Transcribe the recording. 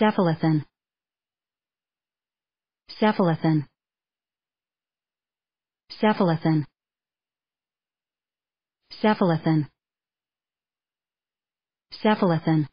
Cephalothin. Cephalothin. Cephalothin. Cephalothin. Cephalothin.